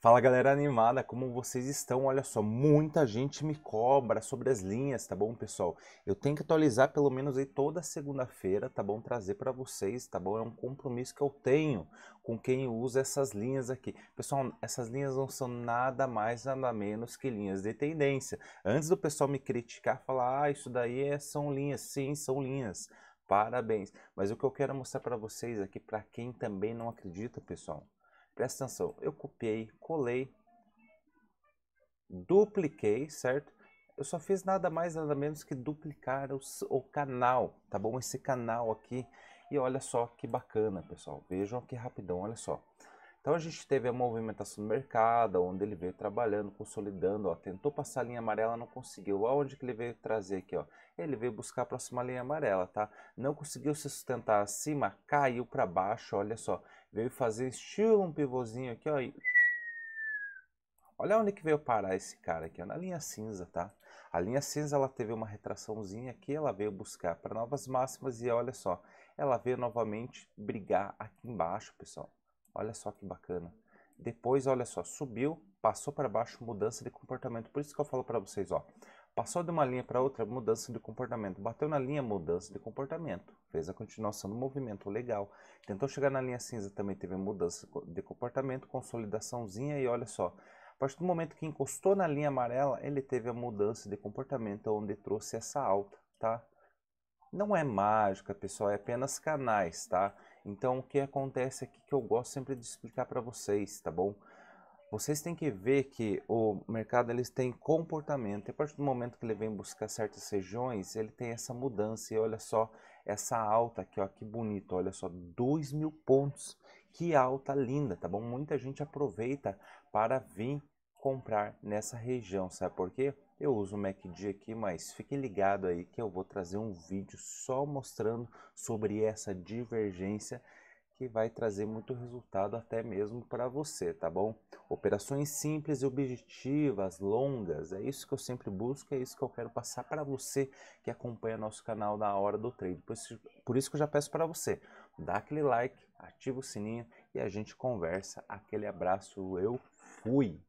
Fala galera animada, como vocês estão? Olha só, muita gente me cobra sobre as linhas, tá bom, pessoal? Eu tenho que atualizar pelo menos aí toda segunda-feira, tá bom? Trazer para vocês, tá bom? É um compromisso que eu tenho com quem usa essas linhas aqui. Pessoal, essas linhas não são nada mais, nada menos que linhas de tendência. Antes do pessoal me criticar, falar, ah, isso daí é, são linhas. Sim, são linhas. Parabéns. Mas o que eu quero mostrar para vocês aqui, para quem também não acredita, pessoal, Presta atenção, eu copiei, colei, dupliquei, certo? Eu só fiz nada mais, nada menos que duplicar o, o canal, tá bom? Esse canal aqui. E olha só que bacana, pessoal. Vejam que rapidão, olha só. Então a gente teve a movimentação do mercado, onde ele veio trabalhando, consolidando, ó, tentou passar a linha amarela, não conseguiu. Aonde que ele veio trazer aqui, ó? Ele veio buscar a próxima linha amarela, tá? Não conseguiu se sustentar acima, caiu para baixo, olha só. Veio fazer estilo um pivôzinho aqui, ó, e... Olha onde que veio parar esse cara aqui, ó, na linha cinza, tá? A linha cinza ela teve uma retraçãozinha aqui, ela veio buscar para novas máximas e olha só, ela veio novamente brigar aqui embaixo, pessoal. Olha só que bacana. Depois, olha só, subiu, passou para baixo, mudança de comportamento. Por isso que eu falo para vocês, ó. Passou de uma linha para outra, mudança de comportamento. Bateu na linha, mudança de comportamento. Fez a continuação do movimento, legal. Tentou chegar na linha cinza, também teve mudança de comportamento, consolidaçãozinha e olha só. A partir do momento que encostou na linha amarela, ele teve a mudança de comportamento, onde trouxe essa alta, tá? não é mágica, pessoal, é apenas canais, tá? Então, o que acontece aqui que eu gosto sempre de explicar para vocês, tá bom? Vocês têm que ver que o mercado ele tem comportamento. E a partir do momento que ele vem buscar certas regiões, ele tem essa mudança. E olha só essa alta aqui, ó, que bonito. Olha só, 2 mil pontos. Que alta linda, tá bom? Muita gente aproveita para vir comprar nessa região, sabe por quê? Eu uso o MACD aqui, mas fique ligado aí que eu vou trazer um vídeo só mostrando sobre essa divergência que vai trazer muito resultado até mesmo para você, tá bom? Operações simples e objetivas, longas, é isso que eu sempre busco, é isso que eu quero passar para você que acompanha nosso canal na hora do trade. Por isso, por isso que eu já peço para você, dá aquele like, ativa o sininho e a gente conversa. Aquele abraço, eu fui!